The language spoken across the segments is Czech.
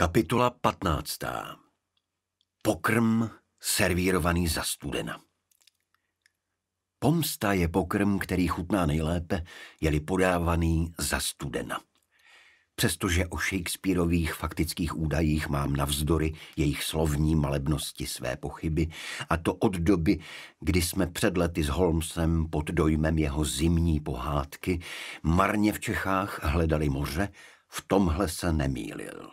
Kapitula 15. Pokrm servírovaný za studena. Pomsta je pokrm, který chutná nejlépe, je-li podávaný za studena. Přestože o Shakespeareových faktických údajích mám navzdory jejich slovní malebnosti své pochyby, a to od doby, kdy jsme před lety s Holmesem pod dojmem jeho zimní pohádky marně v Čechách hledali moře, v tomhle se nemýlil.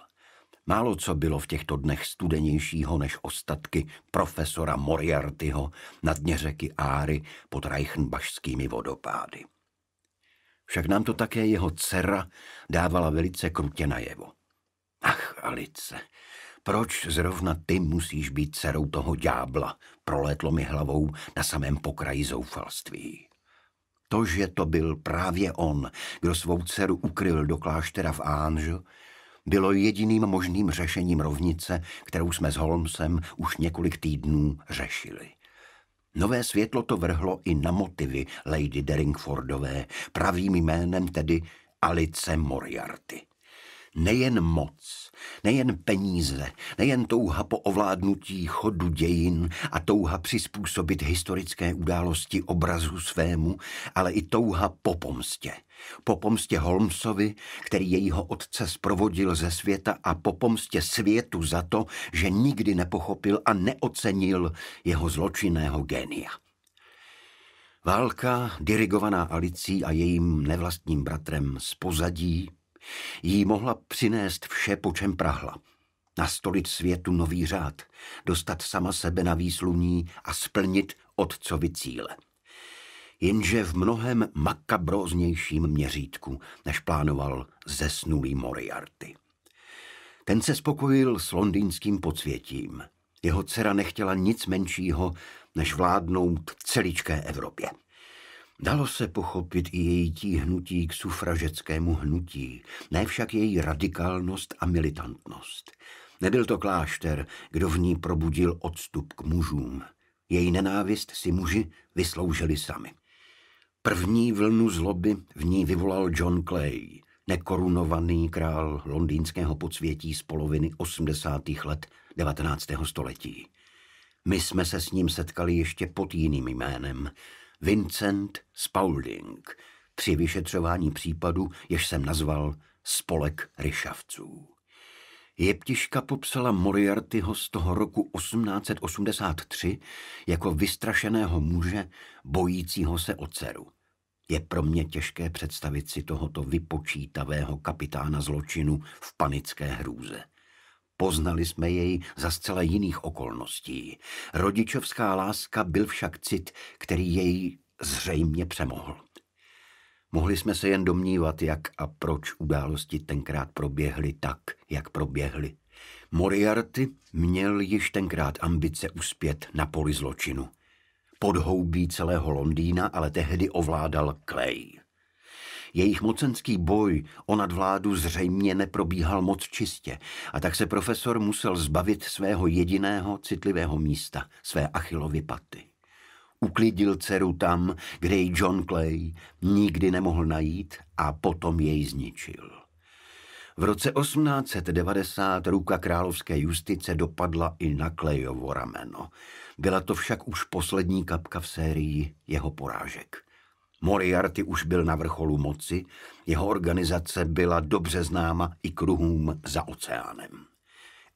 Málo co bylo v těchto dnech studenějšího než ostatky profesora Moriartyho na dně řeky Áry pod Reichenbašskými vodopády. Však nám to také jeho dcera dávala velice krutě najevo. Ach, Alice, proč zrovna ty musíš být dcerou toho ďábla, prolétlo mi hlavou na samém pokraji zoufalství. To, že to byl právě on, kdo svou dceru ukryl do kláštera v Ánžu bylo jediným možným řešením rovnice, kterou jsme s Holmesem už několik týdnů řešili. Nové světlo to vrhlo i na motivy Lady Deringfordové, pravým jménem tedy Alice Moriarty. Nejen moc, Nejen peníze, nejen touha po ovládnutí chodu dějin a touha přizpůsobit historické události obrazu svému, ale i touha po pomstě. Po pomstě Holmesovi, který jejího otce sprovodil ze světa a po pomstě světu za to, že nikdy nepochopil a neocenil jeho zločinného génia. Válka, dirigovaná Alicí a jejím nevlastním bratrem z pozadí, jí mohla přinést vše, po čem prahla. Nastolit světu nový řád, dostat sama sebe na výsluní a splnit otcovi cíle. Jenže v mnohem makabróznějším měřítku, než plánoval zesnulý Moriarty. Ten se spokojil s londýnským podsvětím. Jeho dcera nechtěla nic menšího, než vládnout celičké Evropě. Dalo se pochopit i její tíhnutí k sufražeckému hnutí, ne však její radikálnost a militantnost. Nebyl to klášter, kdo v ní probudil odstup k mužům. Její nenávist si muži vysloužili sami. První vlnu zloby v ní vyvolal John Clay, nekorunovaný král londýnského podsvětí z poloviny 80. let 19. století. My jsme se s ním setkali ještě pod jiným jménem – Vincent Spaulding při vyšetřování případu, jež jsem nazval Spolek ryšavců. Jeptiška popsala Moriartyho z toho roku 1883 jako vystrašeného muže bojícího se o dceru. Je pro mě těžké představit si tohoto vypočítavého kapitána zločinu v panické hrůze. Poznali jsme jej za zcela jiných okolností. Rodičovská láska byl však cit, který jej zřejmě přemohl. Mohli jsme se jen domnívat, jak a proč události tenkrát proběhly tak, jak proběhly. Moriarty měl již tenkrát ambice uspět na poli zločinu. Podhoubí celého Londýna ale tehdy ovládal Clay. Jejich mocenský boj o nadvládu zřejmě neprobíhal moc čistě a tak se profesor musel zbavit svého jediného citlivého místa, své Achilovy paty. Uklidil dceru tam, kde ji John Clay nikdy nemohl najít a potom jej zničil. V roce 1890 ruka královské justice dopadla i na Klejovo rameno. Byla to však už poslední kapka v sérii jeho porážek. Moriarty už byl na vrcholu moci, jeho organizace byla dobře známa i kruhům za oceánem.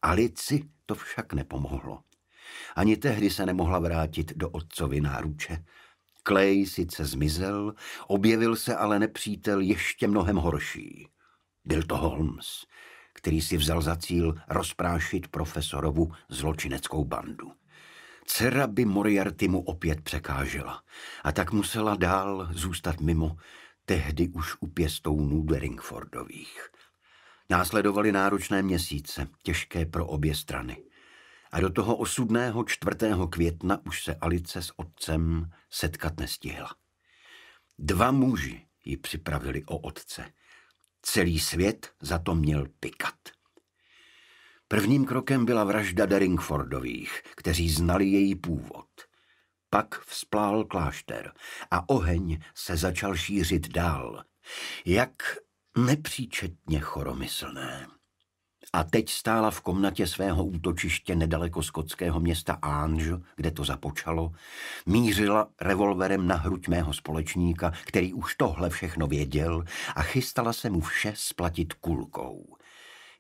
Alici to však nepomohlo. Ani tehdy se nemohla vrátit do otcovy náruče. Clay sice zmizel, objevil se ale nepřítel ještě mnohem horší. Byl to Holmes, který si vzal za cíl rozprášit profesorovu zločineckou bandu. Dcera by Moriarty mu opět překážela a tak musela dál zůstat mimo, tehdy už u pěstounů Deringfordových. Následovaly náročné měsíce, těžké pro obě strany. A do toho osudného 4. května už se Alice s otcem setkat nestihla. Dva muži ji připravili o otce. Celý svět za to měl pikat. Prvním krokem byla vražda Deringfordových, kteří znali její původ. Pak vzplál klášter a oheň se začal šířit dál. Jak nepříčetně choromyslné. A teď stála v komnatě svého útočiště nedaleko skotského města Ange, kde to započalo, mířila revolverem na hruď mého společníka, který už tohle všechno věděl a chystala se mu vše splatit kulkou.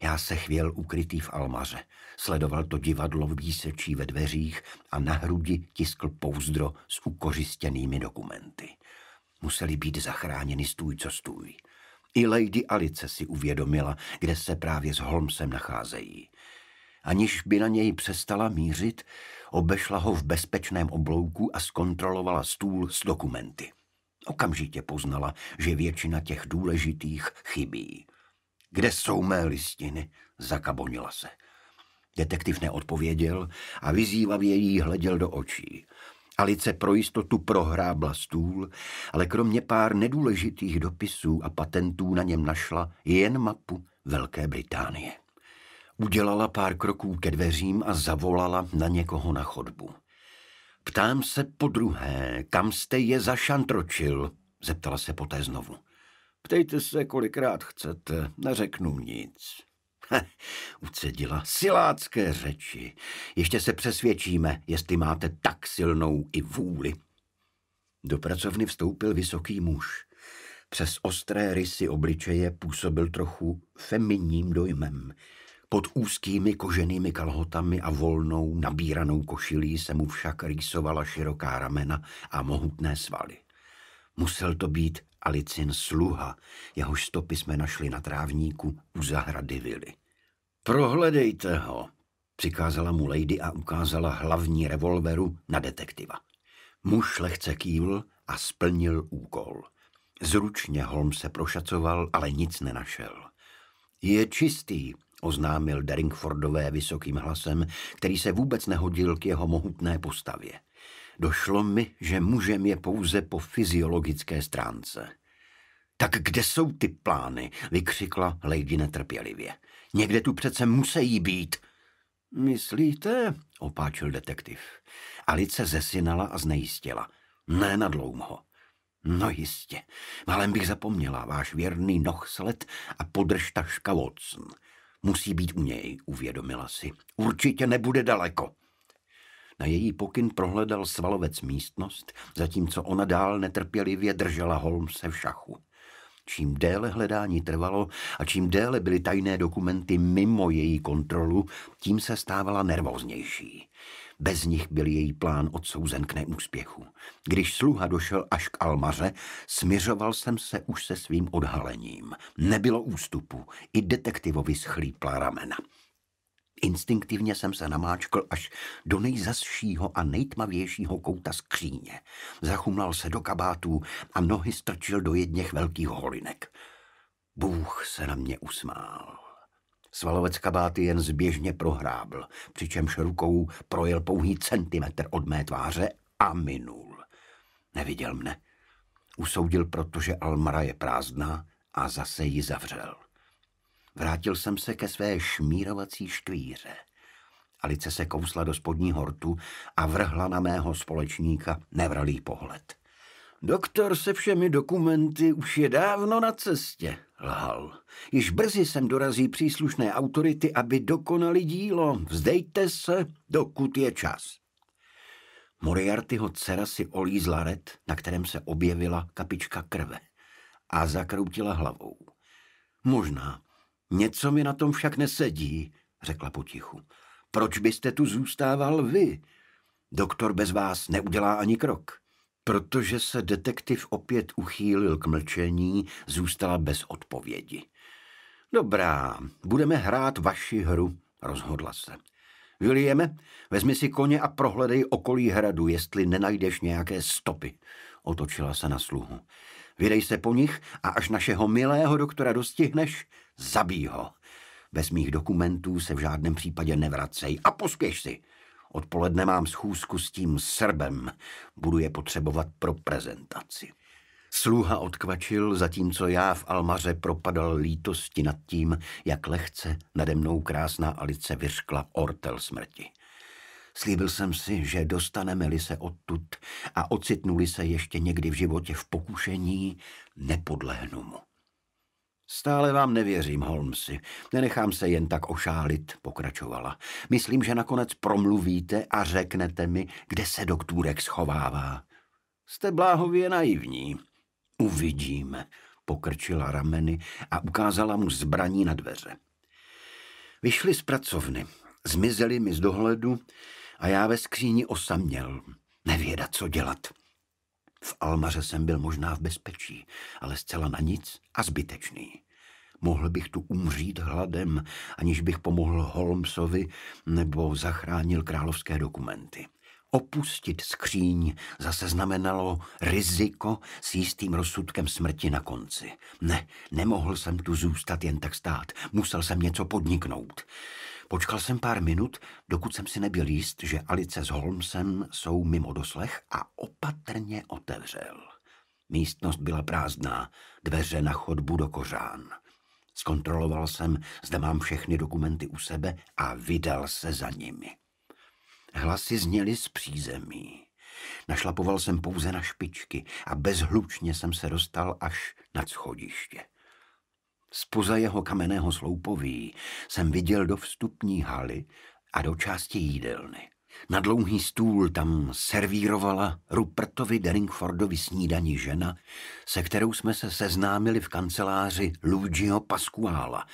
Já se chvěl ukrytý v almaře. Sledoval to divadlo v výsečí ve dveřích a na hrudi tiskl pouzdro s ukořistěnými dokumenty. Museli být zachráněni stůj co stůj. I Lady Alice si uvědomila, kde se právě s Holmesem nacházejí. Aniž by na něj přestala mířit, obešla ho v bezpečném oblouku a zkontrolovala stůl s dokumenty. Okamžitě poznala, že většina těch důležitých chybí. Kde jsou mé listiny? Zakabonila se. Detektiv neodpověděl a vyzývavě jí hleděl do očí. Alice pro jistotu prohrábla stůl, ale kromě pár nedůležitých dopisů a patentů na něm našla jen mapu Velké Británie. Udělala pár kroků ke dveřím a zavolala na někoho na chodbu. Ptám se po druhé, kam jste je zašantročil, zeptala se poté znovu. Ptejte se, kolikrát chcete, neřeknu nic. Heh, ucedila silácké řeči. Ještě se přesvědčíme, jestli máte tak silnou i vůli. Do pracovny vstoupil vysoký muž. Přes ostré rysy obličeje působil trochu feminním dojmem. Pod úzkými koženými kalhotami a volnou, nabíranou košilí se mu však rýsovala široká ramena a mohutné svaly. Musel to být Alicin sluha, jehož stopy jsme našli na trávníku u zahrady vily. Prohledejte ho, přikázala mu Lady a ukázala hlavní revolveru na detektiva. Muž lehce kývl a splnil úkol. Zručně Holm se prošacoval, ale nic nenašel. Je čistý, oznámil Deringfordové vysokým hlasem, který se vůbec nehodil k jeho mohutné postavě. Došlo mi, že mužem je pouze po fyziologické stránce. Tak kde jsou ty plány? vykřikla Lady netrpělivě. Někde tu přece musí být. Myslíte? opáčil detektiv. Alice zesinala a znejistila. Ne na dlouho. No jistě, malem bych zapomněla váš věrný nohsled a podržtaška Watson. Musí být u něj, uvědomila si. Určitě nebude daleko. Na její pokyn prohledal svalovec místnost, zatímco ona dál netrpělivě držela Holmse v šachu. Čím déle hledání trvalo a čím déle byly tajné dokumenty mimo její kontrolu, tím se stávala nervóznější. Bez nich byl její plán odsouzen k neúspěchu. Když sluha došel až k Almaře, směřoval jsem se už se svým odhalením. Nebylo ústupu, i detektivovi schlípla ramena. Instinktivně jsem se namáčkl až do nejzasšího a nejtmavějšího kouta skříně. Zachumlal se do kabátů a nohy strčil do jedněch velkých holinek. Bůh se na mě usmál. Svalovec kabáty jen zběžně prohrábl, přičemž rukou projel pouhý centimetr od mé tváře a minul. Neviděl mne. Usoudil, protože Almara je prázdná a zase ji zavřel. Vrátil jsem se ke své šmírovací škvíře. Alice se kousla do spodní hortu a vrhla na mého společníka nevralý pohled. Doktor se všemi dokumenty už je dávno na cestě, lhal. Již brzy sem dorazí příslušné autority, aby dokonali dílo. Vzdejte se, dokud je čas. Moriartyho dcera si olízla red, na kterém se objevila kapička krve a zakroutila hlavou. Možná, Něco mi na tom však nesedí, řekla potichu. Proč byste tu zůstával vy? Doktor bez vás neudělá ani krok. Protože se detektiv opět uchýlil k mlčení, zůstala bez odpovědi. Dobrá, budeme hrát vaši hru, rozhodla se. Vilieme, vezmi si koně a prohledej okolí hradu, jestli nenajdeš nějaké stopy. Otočila se na sluhu. Vydej se po nich a až našeho milého doktora dostihneš, Zabij ho. Bez mých dokumentů se v žádném případě nevracej a pospěš si. Odpoledne mám schůzku s tím Srbem. Budu je potřebovat pro prezentaci. Sluha odkvačil, zatímco já v almaře propadal lítosti nad tím, jak lehce nade mnou krásná Alice vyřkla ortel smrti. Slíbil jsem si, že dostaneme-li se odtud a ocitnuli se ještě někdy v životě v pokušení, nepodlehnu mu. Stále vám nevěřím, Holmesi. Nenechám se jen tak ošálit, pokračovala. Myslím, že nakonec promluvíte a řeknete mi, kde se doktůrek schovává. Jste bláhově naivní. Uvidíme, pokrčila rameny a ukázala mu zbraní na dveře. Vyšli z pracovny, zmizeli mi z dohledu a já ve skříni osaměl. Nevěda, co dělat. V Almaře jsem byl možná v bezpečí, ale zcela na nic a zbytečný. Mohl bych tu umřít hladem, aniž bych pomohl Holmesovi nebo zachránil královské dokumenty. Opustit skříň zase znamenalo riziko s jistým rozsudkem smrti na konci. Ne, nemohl jsem tu zůstat jen tak stát, musel jsem něco podniknout. Počkal jsem pár minut, dokud jsem si nebyl jist, že Alice s Holmesem jsou mimo doslech a opatrně otevřel. Místnost byla prázdná, dveře na chodbu do kořán. Zkontroloval jsem, zda mám všechny dokumenty u sebe a vydal se za nimi. Hlasy zněly z přízemí. Našlapoval jsem pouze na špičky a bezhlučně jsem se dostal až nad schodiště. Spoza jeho kamenného sloupoví jsem viděl do vstupní haly a do části jídelny. Na dlouhý stůl tam servírovala Rupertovi Deringfordovi snídaní žena, se kterou jsme se seznámili v kanceláři Luigiho Pasquala,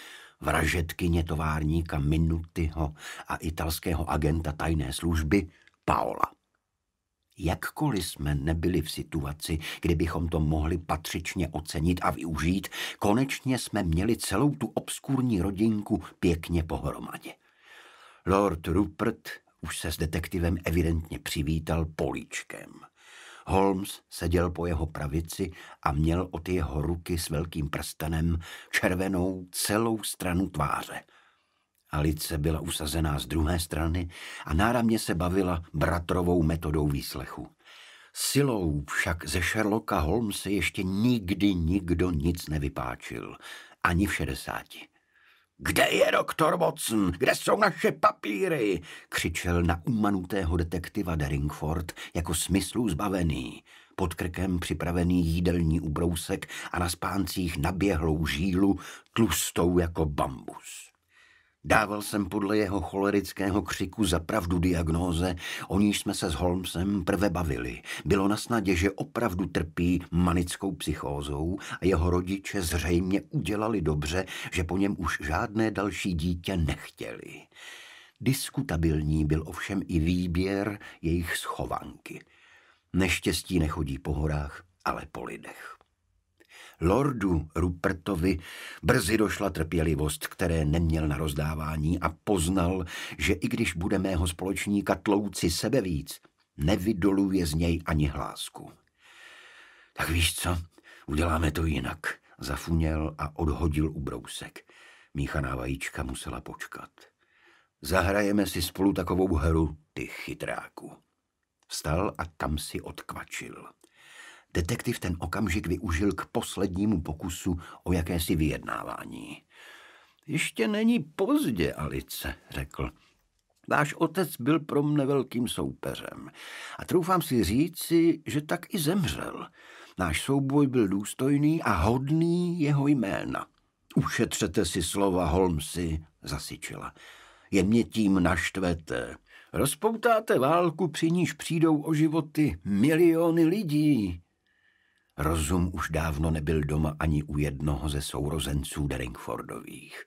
vražetkyně továrníka Minutyho a italského agenta tajné služby Paola. Jakkoliv jsme nebyli v situaci, kdybychom bychom to mohli patřičně ocenit a využít, konečně jsme měli celou tu obskurní rodinku pěkně pohromadě. Lord Rupert už se s detektivem evidentně přivítal políčkem. Holmes seděl po jeho pravici a měl od jeho ruky s velkým prstenem červenou celou stranu tváře – Alice byla usazená z druhé strany a náramně se bavila bratrovou metodou výslechu. Silou však ze Sherlocka Holmesa ještě nikdy nikdo nic nevypáčil. Ani v šedesáti. Kde je doktor Watson? Kde jsou naše papíry? křičel na umanutého detektiva Derringford jako smyslu zbavený. Pod krkem připravený jídelní ubrousek a na spáncích naběhlou žílu, tlustou jako bambus. Dával jsem podle jeho cholerického křiku zapravdu diagnóze, o níž jsme se s Holmesem prve bavili. Bylo na snadě, že opravdu trpí manickou psychózou a jeho rodiče zřejmě udělali dobře, že po něm už žádné další dítě nechtěli. Diskutabilní byl ovšem i výběr jejich schovanky. Neštěstí nechodí po horách, ale po lidech. Lordu Rupertovi brzy došla trpělivost, které neměl na rozdávání a poznal, že i když bude mého společníka tlouci sebevíc, nevydoluje z něj ani hlásku. Tak víš co, uděláme to jinak, zafuněl a odhodil ubrousek. Míchaná vajíčka musela počkat. Zahrajeme si spolu takovou hru, ty chytráku. Vstal a kam si odkvačil. Detektiv ten okamžik využil k poslednímu pokusu o jakési vyjednávání. Ještě není pozdě, Alice, řekl. Váš otec byl pro mne velkým soupeřem a troufám si říci, že tak i zemřel. Náš souboj byl důstojný a hodný jeho jména. Ušetřete si slova, Holmesy, zasyčila. Je mě tím naštvete. Rozpoutáte válku, při níž přijdou o životy miliony lidí. Rozum už dávno nebyl doma ani u jednoho ze sourozenců Deringfordových.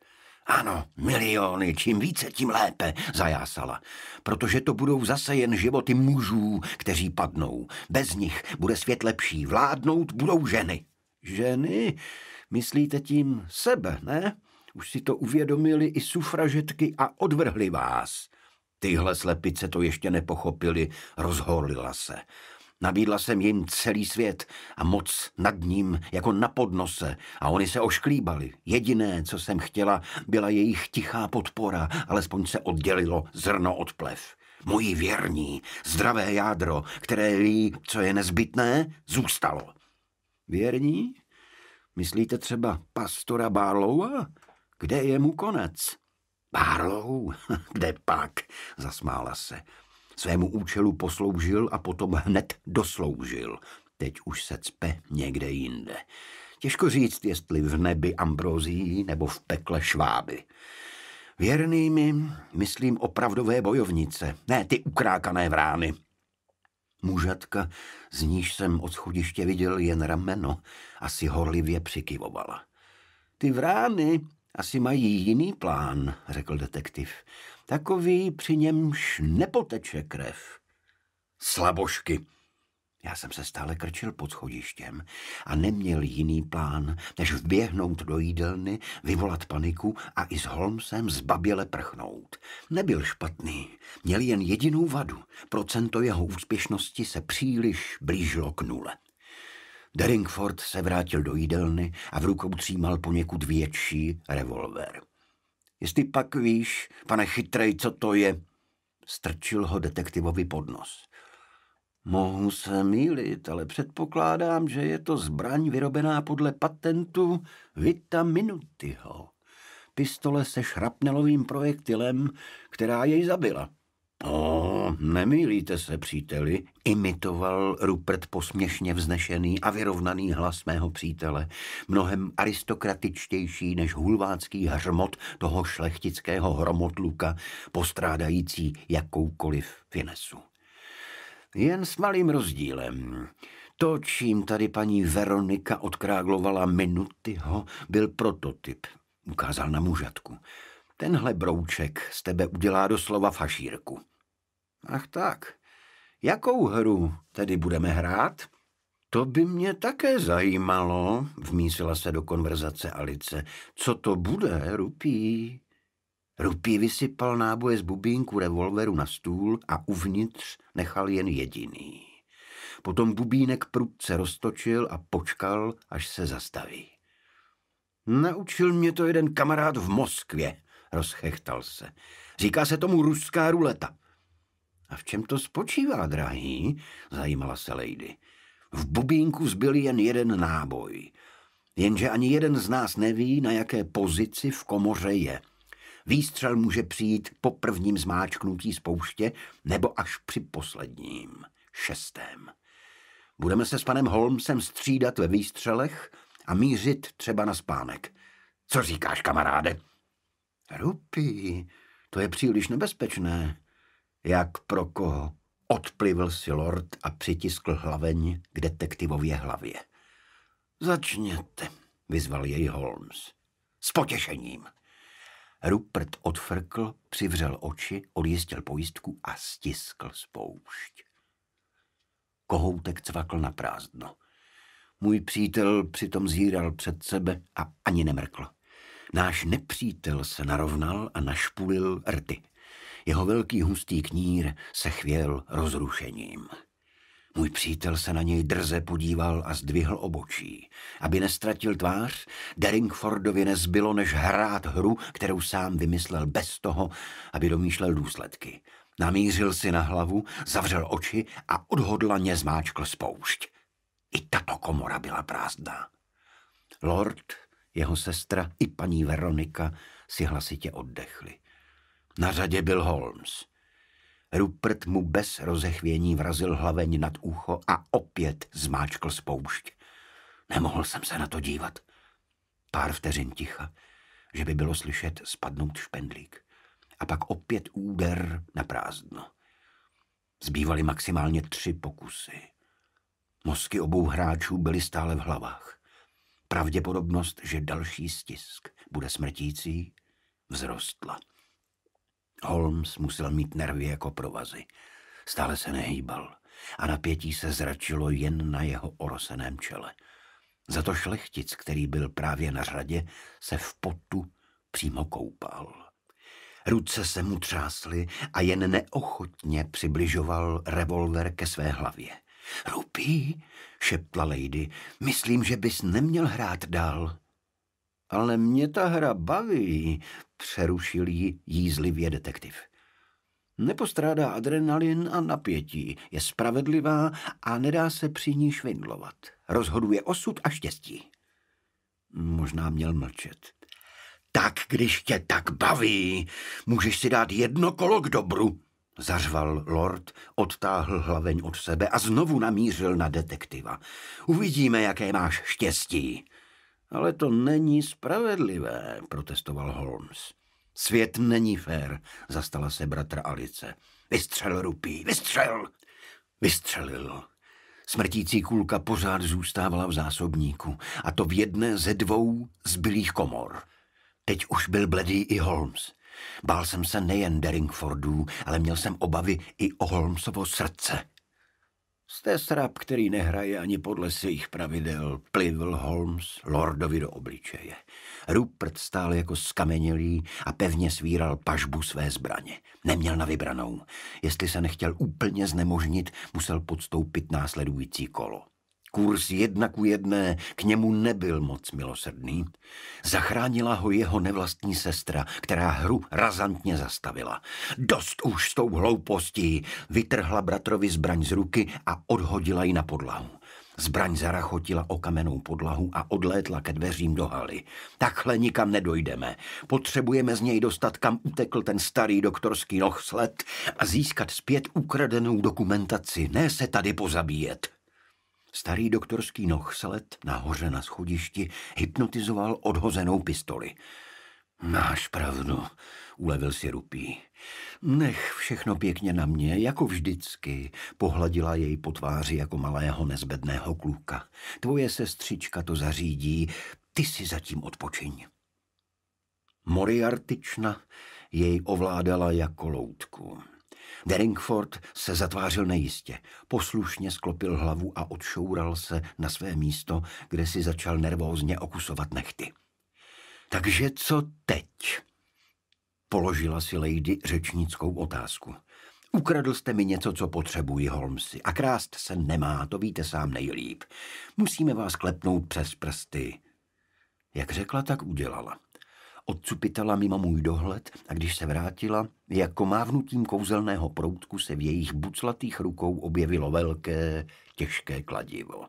Ano, miliony, čím více, tím lépe, zajásala. Protože to budou zase jen životy mužů, kteří padnou. Bez nich bude svět lepší, vládnout budou ženy. Ženy? Myslíte tím sebe, ne? Už si to uvědomili i sufražetky a odvrhli vás. Tyhle slepice to ještě nepochopili, rozhorlila se. Nabídla jsem jim celý svět a moc nad ním jako na podnose a oni se ošklíbali. Jediné, co jsem chtěla, byla jejich tichá podpora, alespoň se oddělilo zrno od plev. Moji věrní, zdravé jádro, které ví, co je nezbytné, zůstalo. Věrní? Myslíte třeba pastora Barlowa? Kde je mu konec? Barlow? Kde pak? Zasmála se. Svému účelu posloužil a potom hned dosloužil. Teď už se cpe někde jinde. Těžko říct, jestli v nebi Ambrozí nebo v pekle Šváby. Věrnými myslím opravdové bojovnice, ne ty ukrákané vrány. Mužatka, z níž jsem od schodiště viděl jen rameno, asi horlivě přikyvovala. Ty vrány, asi mají jiný plán, řekl detektiv. Takový, při němž nepoteče krev. Slabošky. Já jsem se stále krčil pod schodištěm a neměl jiný plán, než vběhnout do jídelny, vyvolat paniku a i s Holmesem zbaběle prchnout. Nebyl špatný, měl jen jedinou vadu. Procento jeho úspěšnosti se příliš blížilo k nule. Deringford se vrátil do jídelny a v rukou třímal poněkud větší revolver. Jestli pak víš, pane chytrej, co to je, strčil ho detektivovi pod nos. Mohu se mýlit, ale předpokládám, že je to zbraň vyrobená podle patentu Vita minutyho. Pistole se šrapnelovým projektilem, která jej zabila. O, nemýlíte se, příteli, imitoval Rupert posměšně vznešený a vyrovnaný hlas mého přítele, mnohem aristokratičtější než hulvácký hřmot toho šlechtického hromotluka, postrádající jakoukoliv finesu. Jen s malým rozdílem. To, čím tady paní Veronika odkráglovala minuty, ho byl prototyp. Ukázal na mužatku. Tenhle brouček z tebe udělá doslova fašírku. Ach tak, jakou hru tedy budeme hrát? To by mě také zajímalo, vmísila se do konverzace Alice. Co to bude, Rupí? Rupí vysypal náboje z bubínku revolveru na stůl a uvnitř nechal jen jediný. Potom bubínek prudce roztočil a počkal, až se zastaví. Naučil mě to jeden kamarád v Moskvě, rozchechtal se. Říká se tomu ruská ruleta. A v čem to spočívá, drahý? Zajímala se Lady. V bubínku zbyl jen jeden náboj. Jenže ani jeden z nás neví, na jaké pozici v komoře je. Výstřel může přijít po prvním zmáčknutí spouště nebo až při posledním, šestém. Budeme se s panem Holmesem střídat ve výstřelech a mířit třeba na spánek. Co říkáš, kamaráde? Rupi, to je příliš nebezpečné. Jak pro koho? Odplivl si lord a přitiskl hlaveň k detektivově hlavě. Začněte, vyzval jej Holmes. S potěšením. Rupert odfrkl, přivřel oči, odjistil pojistku a stiskl spoušť. Kohoutek cvakl na prázdno. Můj přítel přitom zíral před sebe a ani nemrkl. Náš nepřítel se narovnal a našpulil rty – jeho velký hustý knír se chvěl rozrušením. Můj přítel se na něj drze podíval a zdvihl obočí. Aby nestratil tvář, Deringfordovi nezbylo, než hrát hru, kterou sám vymyslel bez toho, aby domýšlel důsledky. Namířil si na hlavu, zavřel oči a odhodlaně zmáčkl spoušť. I tato komora byla prázdná. Lord, jeho sestra i paní Veronika si hlasitě oddechli. Na řadě byl Holmes. Rupert mu bez rozechvění vrazil hlaveň nad ucho a opět zmáčkl spoušť. Nemohl jsem se na to dívat. Pár vteřin ticha, že by bylo slyšet spadnout špendlík. A pak opět úder na prázdno. Zbývaly maximálně tři pokusy. Mozky obou hráčů byly stále v hlavách. Pravděpodobnost, že další stisk bude smrtící, vzrostla. Holmes musel mít nervy jako provazy. Stále se nehýbal a napětí se zračilo jen na jeho oroseném čele. Za to šlechtic, který byl právě na řadě, se v potu přímo koupal. Ruce se mu třásly a jen neochotně přibližoval revolver ke své hlavě. Rupí, šeptla Lady, myslím, že bys neměl hrát dál. Ale mě ta hra baví, přerušil ji jízlivě detektiv. Nepostrádá adrenalin a napětí, je spravedlivá a nedá se při ní švindlovat. Rozhoduje osud a štěstí. Možná měl mlčet. Tak, když tě tak baví, můžeš si dát jedno kolo k dobru, zařval lord, odtáhl hlaveň od sebe a znovu namířil na detektiva. Uvidíme, jaké máš štěstí. Ale to není spravedlivé, protestoval Holmes. Svět není fér, zastala se bratra Alice. Vystřel, Rupí, vystřel! Vystřelil. Smrtící kulka pořád zůstávala v zásobníku, a to v jedné ze dvou zbylých komor. Teď už byl bledý i Holmes. Bál jsem se nejen Deringfordů, ale měl jsem obavy i o Holmesovo srdce. Jste srab, který nehraje ani podle svých pravidel, plivl Holmes lordovi do obličeje. Rupert stál jako skamenělý a pevně svíral pažbu své zbraně. Neměl na vybranou. Jestli se nechtěl úplně znemožnit, musel podstoupit následující kolo. Kurz jedna ku jedné k němu nebyl moc milosrdný. Zachránila ho jeho nevlastní sestra, která hru razantně zastavila. Dost už s tou hloupostí! Vytrhla bratrovi zbraň z ruky a odhodila ji na podlahu. Zbraň zarachotila o kamenou podlahu a odlétla ke dveřím do haly. Takhle nikam nedojdeme. Potřebujeme z něj dostat, kam utekl ten starý doktorský sled a získat zpět ukradenou dokumentaci, ne se tady pozabíjet. Starý doktorský nohselet nahoře na schodišti hypnotizoval odhozenou pistoli. Máš pravdu, ulevil si Rupí. Nech všechno pěkně na mě, jako vždycky, pohladila jej po tváři jako malého nezbedného kluka. Tvoje sestřička to zařídí, ty si zatím odpočiň. Moriartična jej ovládala jako loutku. Deringford se zatvářil nejistě, poslušně sklopil hlavu a odšoural se na své místo, kde si začal nervózně okusovat nechty. Takže co teď? Položila si Lady řečnickou otázku. Ukradl jste mi něco, co potřebuji, Holmesy. A krást se nemá, to víte sám nejlíp. Musíme vás klepnout přes prsty. Jak řekla, tak udělala odcupitala mimo můj dohled a když se vrátila, jako mávnutím kouzelného proutku se v jejich buclatých rukou objevilo velké, těžké kladivo.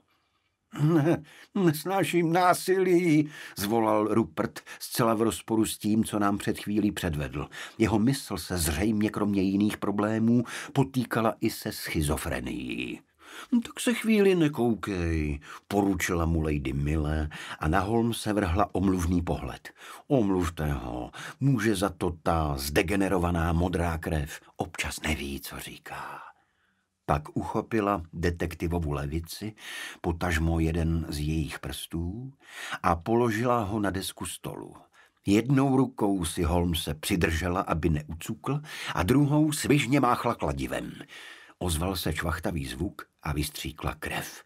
Ne, nesnáším násilí, zvolal Rupert zcela v rozporu s tím, co nám před chvílí předvedl. Jeho mysl se zřejmě kromě jiných problémů potýkala i se schizofrenií. Hm, tak se chvíli nekoukej, poručila mu Lady Mille a na Holm se vrhla omluvný pohled. Omluvte ho, může za to ta zdegenerovaná modrá krev. Občas neví, co říká. Pak uchopila detektivovu levici, potažmo jeden z jejich prstů a položila ho na desku stolu. Jednou rukou si se přidržela, aby neucukl, a druhou svižně máchla kladivem. Ozval se čvachtavý zvuk a vystříkla krev.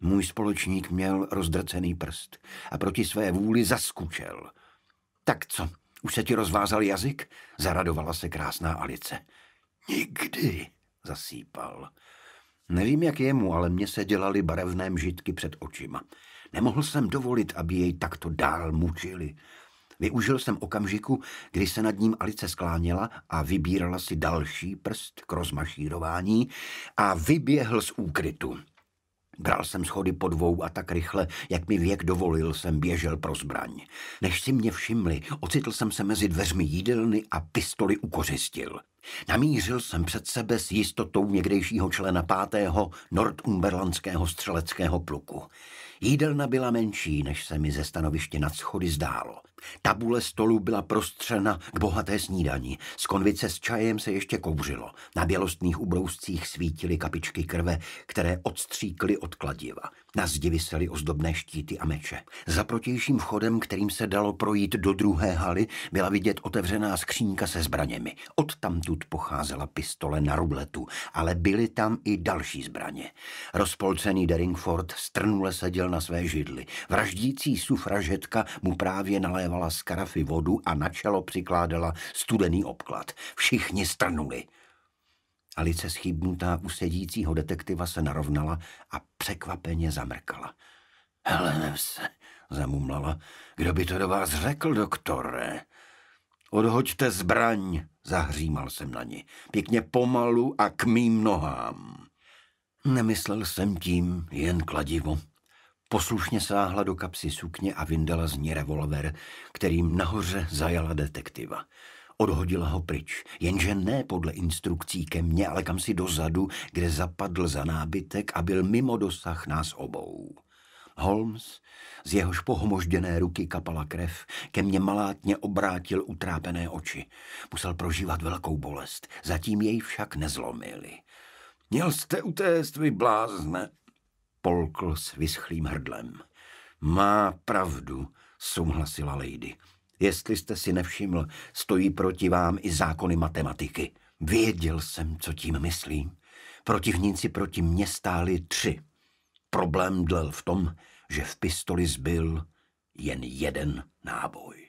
Můj společník měl rozdrcený prst a proti své vůli zaskučel. Tak co, už se ti rozvázal jazyk? Zaradovala se krásná Alice. Nikdy, zasípal. Nevím, jak jemu, ale mně se dělaly barevné mžitky před očima. Nemohl jsem dovolit, aby jej takto dál mučili. Využil jsem okamžiku, kdy se nad ním Alice skláněla a vybírala si další prst k rozmašírování a vyběhl z úkrytu. Bral jsem schody po dvou a tak rychle, jak mi věk dovolil, jsem běžel pro zbraň. Než si mě všimli, ocitl jsem se mezi dveřmi jídelny a pistoli ukořistil. Namířil jsem před sebe s jistotou někdejšího člena pátého Nordumberlandského střeleckého pluku. Jídelna byla menší, než se mi ze stanoviště nad schody zdálo. Tabule stolu byla prostřena k bohaté snídani. Z konvice s čajem se ještě kouřilo. Na bělostných ubrouscích svítily kapičky krve, které odstříkly od kladiva. Na zdi visely ozdobné štíty a meče. Za protějším vchodem, kterým se dalo projít do druhé haly, byla vidět otevřená skřínka se zbraněmi. Odtamtud odkud pocházela pistole na rubletu, ale byly tam i další zbraně. Rozpolcený Deringford strnule seděl na své židli. Vraždící sufražetka mu právě nalévala z karafy vodu a na čelo přikládala studený obklad. Všichni strnuli. Alice schybnutá u sedícího detektiva se narovnala a překvapeně zamrkala. Hele, se, zamumlala. Kdo by to do vás řekl, doktore? Odhoďte zbraň, zahřímal jsem na ní, pěkně pomalu a k mým nohám. Nemyslel jsem tím jen kladivo. Poslušně sáhla do kapsy sukně a vyndala z ní revolver, kterým nahoře zajala detektiva. Odhodila ho pryč, jenže ne podle instrukcí ke mně, ale kam si dozadu, kde zapadl za nábytek a byl mimo dosah nás obou. Holmes, z jehož pohomožděné ruky kapala krev, ke mně malátně obrátil utrápené oči. Musel prožívat velkou bolest, zatím jej však nezlomili. Měl jste utéct, vy blázne, polkl s vyschlým hrdlem. Má pravdu, souhlasila Lady. Jestli jste si nevšiml, stojí proti vám i zákony matematiky. Věděl jsem, co tím myslím. Protivníci proti mně stáli tři. Problém dlel v tom, že v pistoli zbyl jen jeden náboj.